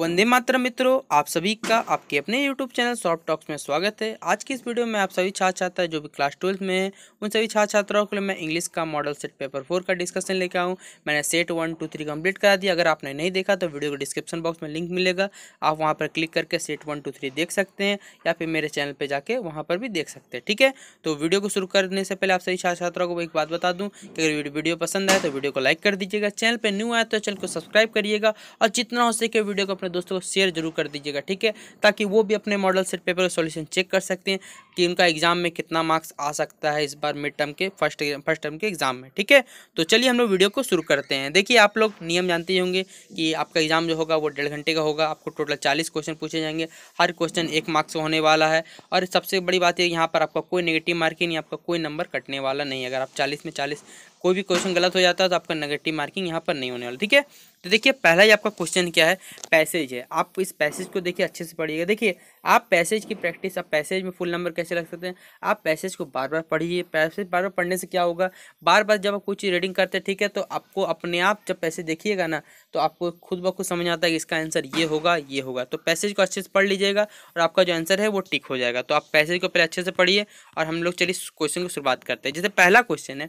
वंदे मातरम मित्रों आप सभी का आपके अपने YouTube चैनल सॉफ्ट टॉक्स में स्वागत है आज की इस वीडियो में आप सभी छात्र छात्रा जो भी क्लास ट्वेल्थ में हैं उन सभी छात्र छात्राओं के लिए मैं इंग्लिश का मॉडल सेट पेपर फोर का डिस्कशन लेकर आऊँ मैंने set one two three complete करा दिया अगर आपने नहीं देखा तो वीडियो को डिस्क्रिप्शन बॉक्स में लिंक मिलेगा आप वहाँ पर क्लिक करके सेट वन टू थ्री देख सकते हैं या फिर मेरे चैनल पर जाके वहाँ पर भी देख सकते हैं ठीक है तो वीडियो को शुरू करने से पहले आप सभी छात्र छात्राओं को एक बात बता दूँ कि अगर वीडियो पसंद आए तो वीडियो को लाइक कर दीजिएगा चैनल पर न्यू आए तो चैनल को सब्सक्राइब करिएगा और जितना हो सके वीडियो को अपने दोस्तों को शेयर जरूर कर दीजिएगा ठीक है ताकि वो भी अपने मॉडल सेट पेपर का सोल्यूशन चेक कर सकते हैं कि उनका एग्जाम में कितना मार्क्स आ सकता है इस बार मिड टर्म के फर्स्ट फर्स्ट टर्म के एग्जाम में ठीक है तो चलिए हम लोग वीडियो को शुरू करते हैं देखिए आप लोग नियम जानते ही होंगे कि आपका एग्जाम जो होगा वो डेढ़ घंटे का होगा आपको टोटल चालीस क्वेश्चन पूछे जाएंगे हर क्वेश्चन एक मार्क्स होने वाला है और सबसे बड़ी बात है यहाँ पर आपका कोई नेगेटिव मार्किंग नहीं आपका कोई नंबर कटने वाला नहीं अगर आप चालीस में चालीस कोई भी क्वेश्चन गलत हो जाता है तो आपका नेगेटिव मार्किंग यहाँ पर नहीं होने वाला ठीक है तो देखिए पहला ही आपका क्वेश्चन क्या है पैसेज है आप इस पैसेज को देखिए अच्छे से पढ़िएगा देखिए आप पैसेज की प्रैक्टिस आप पैसेज में फुल नंबर कैसे रख सकते हैं आप पैसेज को बार बार पढ़िए पैसेज बार बार पढ़ने से क्या होगा बार बार जब आप कुछ रीडिंग करते हैं ठीक है तो आपको अपने आप जब पैसेज देखिएगा ना तो आपको खुद ब खुद समझ आता है कि इसका आंसर ये होगा ये होगा तो पैसेज को अच्छे से पढ़ लीजिएगा और आपका जो आंसर है वो टिक हो जाएगा तो आप पैसेज को पहले अच्छे से पढ़िए और हम लोग चलिए क्वेश्चन को शुरुआत करते हैं जैसे पहला क्वेश्चन है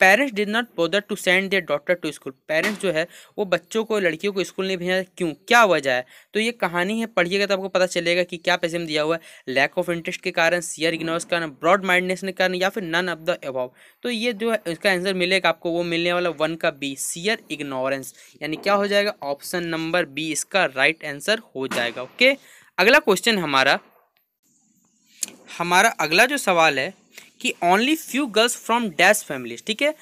parents did not bother to send their daughter to school parents जो है वो बच्चों को लड़कियों को स्कूल नहीं भेजा क्यों क्या वजह है तो ये कहानी है पढ़िएगा तो आपको पता चलेगा कि क्या पैसे में दिया हुआ है लैक ऑफ इंटरेस्ट के कारण सीयर इग्नोर्स के कारण ब्रॉड माइंडनेस के कारण या फिर नन ऑफ द अभाव तो ये जो है इसका आंसर मिलेगा आपको वो मिलने वाला वन का बी सीयर इग्नोरेंस यानी क्या हो जाएगा ऑप्शन नंबर बी इसका राइट आंसर हो जाएगा ओके अगला क्वेश्चन हमारा हमारा अगला जो सवाल है कि only few girls from dash families ठीक है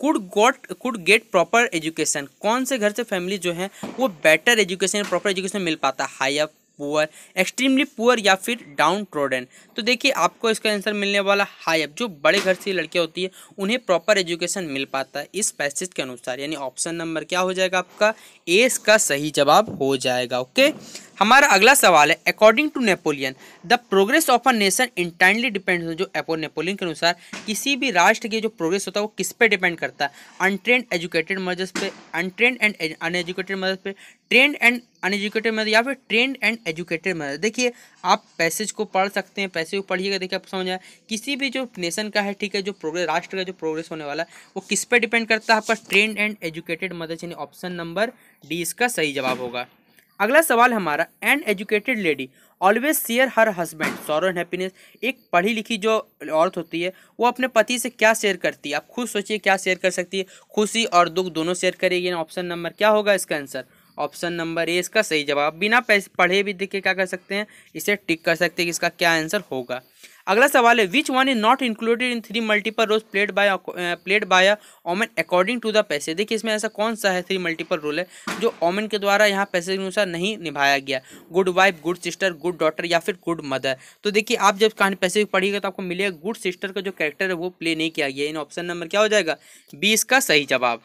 could got could get proper education कौन से घर से फैमिली जो है वो बेटर एजुकेशन प्रॉपर एजुकेशन मिल पाता है high up poor extremely poor या फिर डाउन ट्रोडन तो देखिए आपको इसका आंसर मिलने वाला हाई अप जो बड़े घर से लड़कियाँ होती है उन्हें प्रॉपर एजुकेशन मिल पाता है इस पैसेज के अनुसार यानी ऑप्शन नंबर क्या हो जाएगा आपका ए इसका सही जवाब हो जाएगा ओके हमारा अगला सवाल है according to Napoleon the progress of a nation entirely depend जो नेपोलियन के अनुसार किसी भी राष्ट्र के जो प्रोग्रेस होता है वो किस पे डिपेंड करता है अनट्रेंड एजुकेटेड मदर्स पे अनट्रेंड एंड अनएजुकेटेड मदर्स पे ट्रेंड एंड अनएजुकेटेड मदर या फिर ट्रेंड एंड एजुकेटेड मदर देखिए आप पैसेज को पढ़ सकते हैं पैसेज को पढ़िएगा देखिए आप समझ आए किसी भी जो नेशन का है ठीक है जो प्रोग्रेस राष्ट्र का जो प्रोग्रेस होने वाला है वो किस पर डिपेंड करता है आपका ट्रेंड एंड एजुकेटेड मदर यानी ऑप्शन नंबर डी इसका सही जवाब होगा अगला सवाल हमारा an educated lady always share her husband sorrow and happiness एक पढ़ी लिखी जो औरत होती है वो अपने पति से क्या शेयर करती है आप खुद सोचिए क्या शेयर कर सकती है खुशी और दुख दोनों शेयर करेगी ऑप्शन नंबर क्या होगा इसका आंसर ऑप्शन नंबर ए इसका सही जवाब बिना पढ़े भी देख के क्या कर सकते हैं इसे टिक कर सकते हैं कि इसका क्या आंसर होगा अगला सवाल है which one is not included in three multiple role played by played by a woman according to the passage देखिए इसमें ऐसा कौन सा है थ्री मल्टीपल रोल है जो ओमेन के द्वारा यहाँ पैसे के अनुसार नहीं निभाया गया good wife good sister good daughter या फिर गुड मदर तो देखिए आप जब कहानी पैसे पढ़िएगा तो आपको मिलेगा गुड सिस्टर का जो कैरेक्टर है वो प्ले नहीं किया गया इन ऑप्शन नंबर क्या हो जाएगा बीस का सही जवाब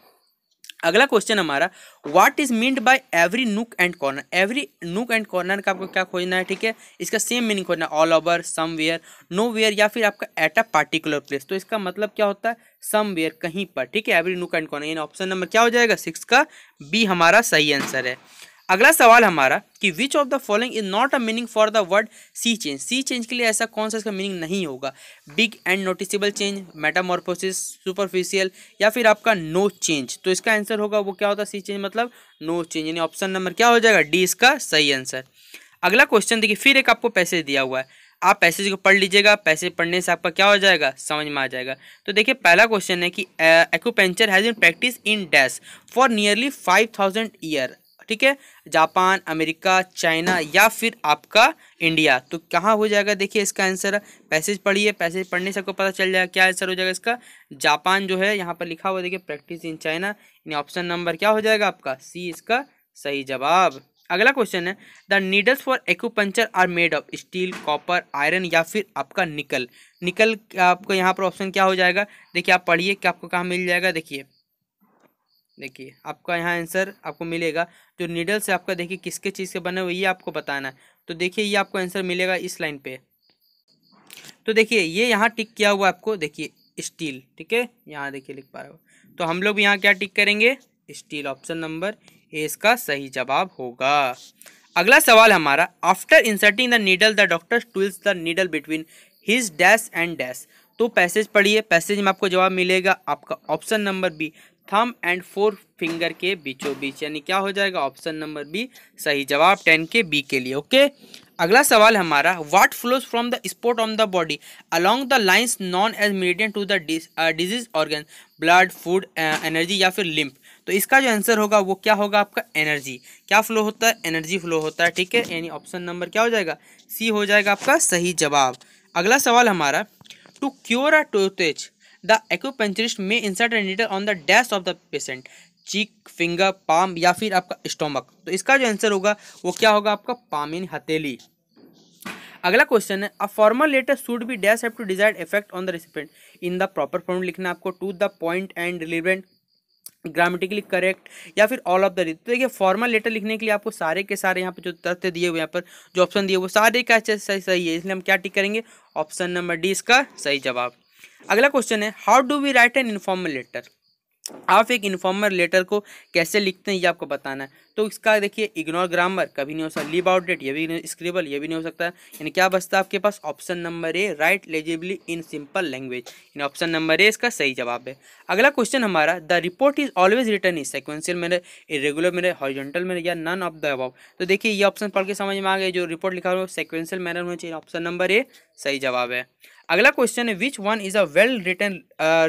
अगला क्वेश्चन हमारा what is meant by every nook and corner every nook and corner का आपको क्या खोजना है ठीक है इसका सेम मीनिंग खोजना all over somewhere nowhere या फिर आपका एट अ पार्टिकुलर प्लेस तो इसका मतलब क्या होता है सम वेयर कहीं पर ठीक है एवरी नुक एंड कॉर्नर यानी ऑप्शन नंबर क्या हो जाएगा सिक्स का बी हमारा सही आंसर है अगला सवाल हमारा कि which of the following is not a meaning for the word sea change sea change के लिए ऐसा कौन सा इसका मीनिंग नहीं होगा big and noticeable change metamorphosis superficial या फिर आपका नो चेंज तो इसका आंसर होगा वो क्या होता है सी चेंज मतलब नो चेंज यानी ऑप्शन नंबर क्या हो जाएगा डी इसका सही आंसर अगला क्वेश्चन देखिए फिर एक आपको पैसेज दिया हुआ है आप पैसेज को पढ़ लीजिएगा पैसेज पढ़ने से आपका क्या हो जाएगा समझ में आ जाएगा तो देखिए पहला क्वेश्चन है कि acupuncture has in practice in dash for nearly five thousand year ठीक है जापान अमेरिका चाइना या फिर आपका इंडिया तो कहाँ हो जाएगा देखिए इसका आंसर पैसेज पढ़िए पैसेज पढ़ने से आपको पता चल जाएगा क्या आंसर हो जाएगा इसका जापान जो है यहाँ पर लिखा हुआ देखिए प्रैक्टिस इन चाइना यानी ऑप्शन नंबर क्या हो जाएगा आपका सी इसका सही जवाब अगला क्वेश्चन है the needles for acupuncture are made of steel copper iron या फिर आपका निकल निकल आपको यहाँ पर ऑप्शन क्या हो जाएगा देखिए आप पढ़िए कि आपको कहाँ मिल जाएगा देखिए देखिए आपका यहाँ आंसर आपको मिलेगा जो नीडल्स है आपका देखिए किसके चीज़ के बने हुए ये आपको बताना है तो देखिए ये आपको आंसर मिलेगा इस लाइन पे तो देखिए ये यहाँ टिक किया हुआ आपको देखिए स्टील ठीक है यहाँ देखिए लिख पा रहे हो तो हम लोग यहाँ क्या टिक करेंगे स्टील ऑप्शन नंबर ए इसका सही जवाब होगा अगला सवाल हमारा after inserting the needle the doctor tools the needle between his dash and dash तो पैसेज पढ़िए पैसेज में आपको जवाब मिलेगा आपका option number B thumb and forefinger के बीचों बीच यानी क्या हो जाएगा ऑप्शन नंबर बी सही जवाब टेन के बी के लिए ओके अगला सवाल हमारा what flows from the spot on the body along the lines known as meridian to the disease organ blood food energy या फिर लिम्फ तो इसका जो आंसर होगा वो क्या होगा आपका एनर्जी क्या फ्लो होता है एनर्जी फ्लो होता है ठीक है यानी ऑप्शन नंबर क्या हो जाएगा सी हो जाएगा आपका सही जवाब अगला सवाल हमारा to cure a toothache the acupuncturist may insert and needle on the dash of the patient cheek finger palm या फिर आपका स्टोमक तो इसका जो आंसर होगा वो क्या होगा आपका पाम इन हथेली अगला क्वेश्चन है a formal letter should be dash have to desired effect on the recipient in the proper form लिखना आपको to the point and relevant grammatically correct या फिर ऑल ऑफ द रीत तो देखिए फॉर्मल लेटर लिखने के लिए आपको सारे के सारे यहाँ पर जो तथ्य दिए हुए यहाँ पर जो ऑप्शन दिए वो सारे का सही सही है इसलिए हम क्या टिक करेंगे ऑप्शन नंबर डी इसका सही जवाब अगला क्वेश्चन है how do we write an informal letter आप एक इन्फॉर्मल लेटर को कैसे लिखते हैं ये आपको बताना है तो इसका देखिए इग्नोर ग्रामर कभी नहीं हो सकता लीव आउट डेट ये भी नहीं स्क्रिबल ये भी नहीं हो सकता यानी क्या बचता है आपके पास option number A write legibly in simple language यानी ऑप्शन नंबर ए इसका सही जवाब है अगला क्वेश्चन हमारा the report is always written is sequential मेरे इरेगुलर मेरे हॉरिजेंटल मेरे या नन ऑफ द अबाव तो देखिए ये ऑप्शन पढ़ के समझ में आ गए जो रिपोर्ट लिखा हुआ सिक्वेंशियल मैनर होना चाहिए ऑप्शन नंबर ए सही जवाब है अगला क्वेश्चन है which one is a well written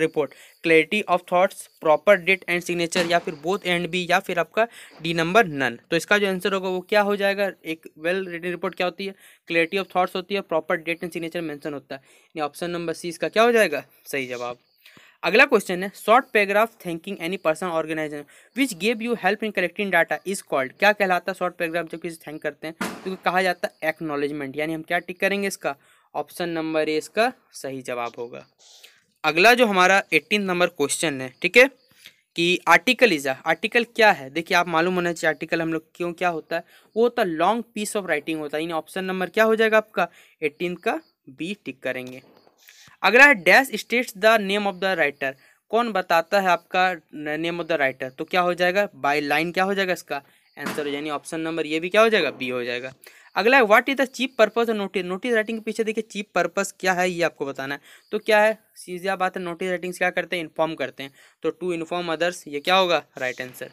report clarity of thoughts proper date and signature या फिर बोथ एंड बी या फिर आपका डी नंबर नन तो इसका जो आंसर होगा वो क्या हो जाएगा एक वेल रिटर्न रिपोर्ट क्या होती है क्लैरिटी ऑफ थॉट्स होती है proper date and signature mention होता है ऑप्शन नंबर सी इसका क्या हो जाएगा सही जवाब अगला क्वेश्चन है short paragraph thanking any person organisation which gave you help in collecting data is called क्या कहलाता है शॉर्ट पैराग्राफ जब किसी थैंक करते हैं तो कहा जाता है एक्नॉलेजमेंट यानी हम क्या टिक करेंगे इसका ऑप्शन नंबर ए इसका सही जवाब होगा अगला जो हमारा एट्टीन नंबर क्वेश्चन है ठीक है कि आर्टिकल इज आर्टिकल क्या है देखिए आप मालूम होना चाहिए आर्टिकल हम लोग क्यों क्या होता है वो होता है लॉन्ग पीस ऑफ राइटिंग होता है यानी ऑप्शन नंबर क्या हो जाएगा आपका एट्टीन का बी टिक करेंगे अगला है dash states the name of the writer कौन बताता है आपका नेम ऑफ द राइटर तो क्या हो जाएगा बाय लाइन क्या हो जाएगा इसका आंसर यानी ऑप्शन नंबर ये भी क्या हो जाएगा बी हो जाएगा अगला है what is the chief purpose notice notice writing के पीछे देखिए चीप पर्पज क्या है ये आपको बताना है तो क्या है सीधा बात है नोटिस राइटिंग क्या करते हैं इन्फॉर्म करते हैं तो टू इन्फॉर्म अदर्स ये क्या होगा राइट right आंसर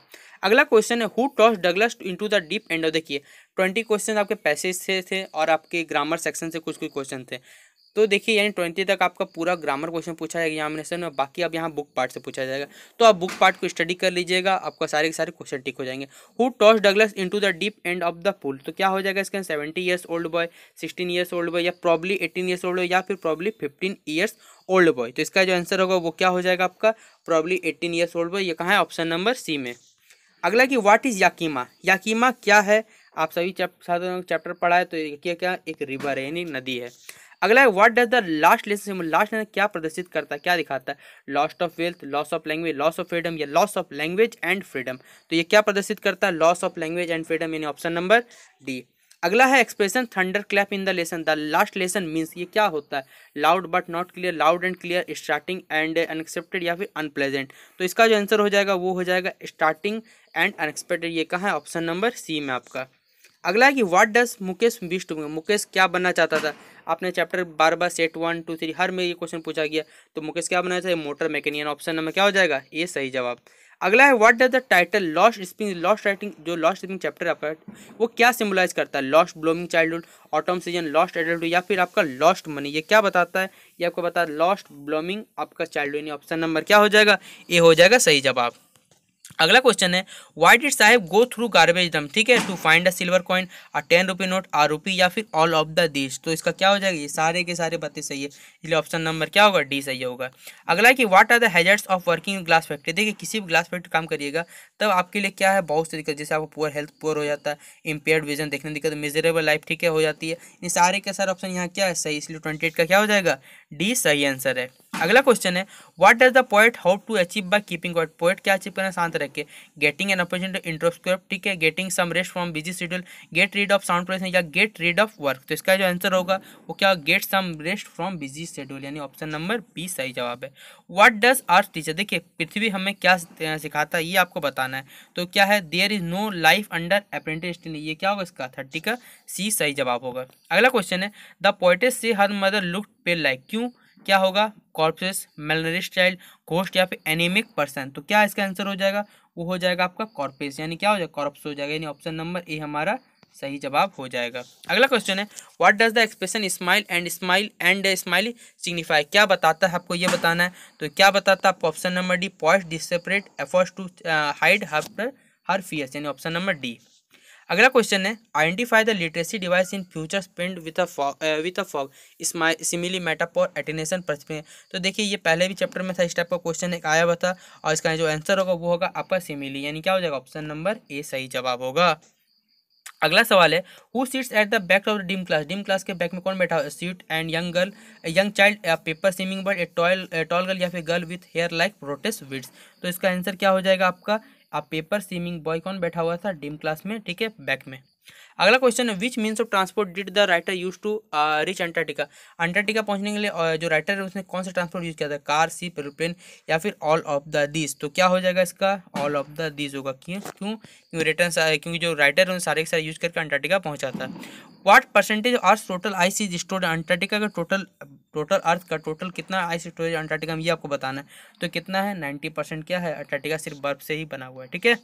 अगला क्वेश्चन है who tossed Douglas into the deep end of देखिए ट्वेंटी क्वेश्चन आपके पैसेज से थे और आपके ग्रामर सेक्शन से कुछ कुछ क्वेश्चन थे तो देखिए यानी ट्वेंटी तक आपका पूरा ग्रामर क्वेश्चन पूछा जाएगा एग्जामिनेशन में बाकी अब यहाँ बुक पार्ट से पूछा जाएगा तो आप बुक पार्ट को स्टडी कर लीजिएगा आपका सारे के सारे क्वेश्चन टिक हो जाएंगे who tossed Douglas into the deep end of the pool तो क्या हो जाएगा इसके seventy years old boy sixteen years old boy या probably eighteen years old boy या फिर probably fifteen years old boy तो इसका जो आंसर होगा वो क्या हो जाएगा आपका probably eighteen years old boy ये कहाँ है ऑप्शन नंबर सी में अगला कि वाट इज़ याकीमा याकीमा क्या है आप सभी छात्रों ने चैप्टर पढ़ा है तो क्या क्या एक रिवर है यानी नदी है अगला है what does the last lesson symbol last lesson क्या प्रदर्शित करता है क्या दिखाता है loss of wealth loss of language loss of freedom या loss of language and freedom तो ये क्या प्रदर्शित करता है loss of language and freedom यानी ऑप्शन नंबर डी अगला है expression thunder clap in the lesson the last lesson means ये क्या होता है loud but not clear loud and clear starting and unexpected या फिर अनप्लेजेंट तो इसका जो आंसर हो जाएगा वो हो जाएगा स्टार्टिंग एंड अनएक्सपेक्टेड ये कहाँ है ऑप्शन नंबर सी में आपका अगला है कि what does Mukesh wish to Mukesh क्या बनना चाहता था आपने चैप्टर बार बार सेट वन टू थ्री हर में ये क्वेश्चन पूछा गया तो मुकेश क्या बनना चाहिए मोटर मैकेनियन ऑप्शन नंबर क्या हो जाएगा ये सही जवाब अगला है what does the title lost spring lost writing जो लॉस्ट स्पिंग चैप्टर आपका वो क्या सिम्बलाइज करता है lost blooming childhood autumn season lost adult या फिर आपका लॉस्ट मनी ये क्या बताता है ये आपको बता लॉस्ट ब्लोमिंग आपका चाइल्डहुड ऑप्शन नंबर क्या हो जाएगा ये हो जाएगा सही जवाब अगला क्वेश्चन है why did Saheb go through garbage dump ठीक है to find a silver coin a ten rupee note a rupee या फिर ऑल ऑफ द दिस तो इसका क्या हो जाएगा ये सारे के सारे बातें सही है इसलिए ऑप्शन नंबर क्या होगा डी सही होगा अगला कि what are the hazards of working glass factory देखिए किसी भी ग्लास फैक्ट्री काम करिएगा तब आपके लिए क्या है बहुत से दिक्कत जैसे आपको पुअर हेल्थ पुअर हो जाता है इम्पेयर्ड विजन देखने दिक्कत मेजरेबल लाइफ ठीक है हो जाती है इन सारे के सारे ऑप्शन यहाँ क्या है सही इसलिए ट्वेंटी का क्या हो जाएगा डी सही आंसर है अगला क्वेश्चन है what does the point how to achieve by keeping what point क्या अचीव करना शांत रख के गेटिंग एन अपॉर्चुनिटी इंट्रोस्क्रप ठीक है getting some rest from busy schedule get rid of sound process या गेट रीड ऑफ वर्क तो इसका जो आंसर होगा वो क्या get some rest from busy schedule यानी ऑप्शन नंबर बी सही जवाब है वाट डज आर्ट टीचर देखिए पृथ्वी हमें क्या सिखाता है ये आपको बताना है तो क्या है there is no life under apprentice ये क्या होगा इसका थर्टी का सी सही जवाब होगा अगला क्वेश्चन है the poetess sees her mother look pale like क्यों क्या होगा कॉर्पस मेलनरिश चाइल्ड घोस्ट या फिर एनीमिक पर्सन तो क्या इसका आंसर हो जाएगा वो हो जाएगा आपका कॉर्पेस यानी क्या हो जाएगा कॉर्प्स हो जाएगा यानी ऑप्शन नंबर ए हमारा सही जवाब हो जाएगा अगला क्वेश्चन है what does the expression smile and smile and smile signify क्या बताता है आपको ये बताना है तो क्या बताता है आपको option number D point desperate efforts to hide her fears यानी ऑप्शन नंबर डी अगला क्वेश्चन है identify the literary device in future spend with a with a fog simile metaphor और एटेनेशन तो देखिए ये पहले भी चैप्टर में था इस टाइप का क्वेश्चन एक आया हुआ था और इसका जो आंसर होगा वो होगा अपर सिमिली यानी क्या हो जाएगा ऑप्शन नंबर ए सही जवाब होगा अगला सवाल है who sits at the back of the dim class dim class के बैक में कौन बैठा हुआ seat and young girl young child paper swimming bird a toil tall girl या फिर girl with hair like protest weeds तो इसका answer क्या हो जाएगा आपका अब पेपर सीमिंग बॉय कौन बैठा हुआ था डिम क्लास में ठीक है बैक में अगला क्वेश्चन है which means of transport did the writer use to reach Antarctica Antarctica पहुंचने के लिए uh, जो राइटर है उसने कौन सा ट्रांसपोर्ट यूज किया था कार सीप एरोप्लेन या फिर ऑल ऑफ द दिस तो क्या हो जाएगा इसका ऑल ऑफ द दिस होगा क्यों क्यों क्योंकि रिटर्न क्योंकि जो राइटर है सारे के सारे यूज करके अंटार्टिका पहुंचा था what percentage earth's total ice store Antarctica का टोटल टोटल अर्थ का टोटल कितना आइस स्टोरेज अंटार्कटिका में ये आपको बताना है तो कितना है नाइन्टी परसेंट क्या है अंटार्कटिका सिर्फ बर्फ से ही बना हुआ है ठीक है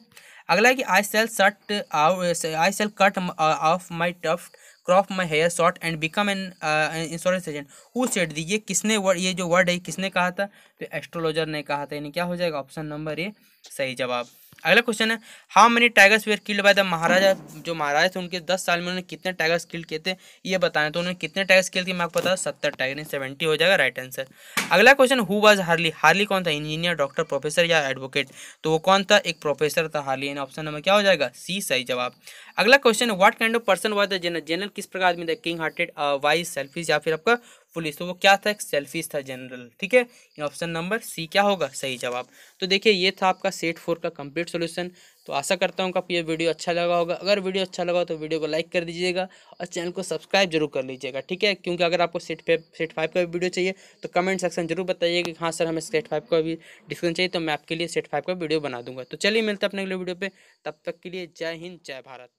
अगला है कि I sell shirt I sell cut off my tough crop my hair short and become an insurance agent वो सेट दी ये किसने वर्ड ये जो वर्ड है किसने कहा था तो एस्ट्रोलॉजर ने कहा था यानी क्या हो जाएगा ऑप्शन नंबर ए सही जवाब अगला क्वेश्चन है how many tigers were killed by the Maharaja जो महाराजा थे उनके दस साल में उन्होंने कितने टाइगर्स किल्ड किए थे ये बताएं तो उन्होंने कितने टाइगर्स किल्ड किए मैं आपको बता सत्तर टाइगर सेवेंटी हो जाएगा राइट आंसर अगला question who was Harley Harley कौन था इंजीनियर डॉक्टर प्रोफेसर या एडवोकेट तो वो कौन था एक प्रोफेसर था हार्ली ऑप्शन नंबर क्या हो जाएगा सी सही जवाब अगला question what kind of person was the general general किस प्रकार आदमी था किंग हार्टेड वाइज सेल्फिश या फिर आपका पुलिस तो वो क्या था एक सेल्फिश था जनरल ठीक है ऑप्शन नंबर सी क्या होगा सही जवाब तो देखिए ये था आपका सेट फोर का कंप्लीट सोल्यूशन तो आशा करता हूँ आपको ये वीडियो अच्छा लगा होगा अगर वीडियो अच्छा लगा तो वीडियो को लाइक कर दीजिएगा और चैनल को सब्सक्राइब जरूर कर लीजिएगा ठीक है क्योंकि अगर आपको सेट फाइव सेट फाइव का भी वीडियो चाहिए तो कमेंट सेक्शन जरूर बताइए कि हाँ सर हमें सेट फाइव का भी डिस्कशन चाहिए तो मैं आपके लिए सेट फाइव का वीडियो बना दूंगा तो चलिए मिलते हैं अपने अगले वीडियो पर तब तक के लिए जय हिंद जय भारत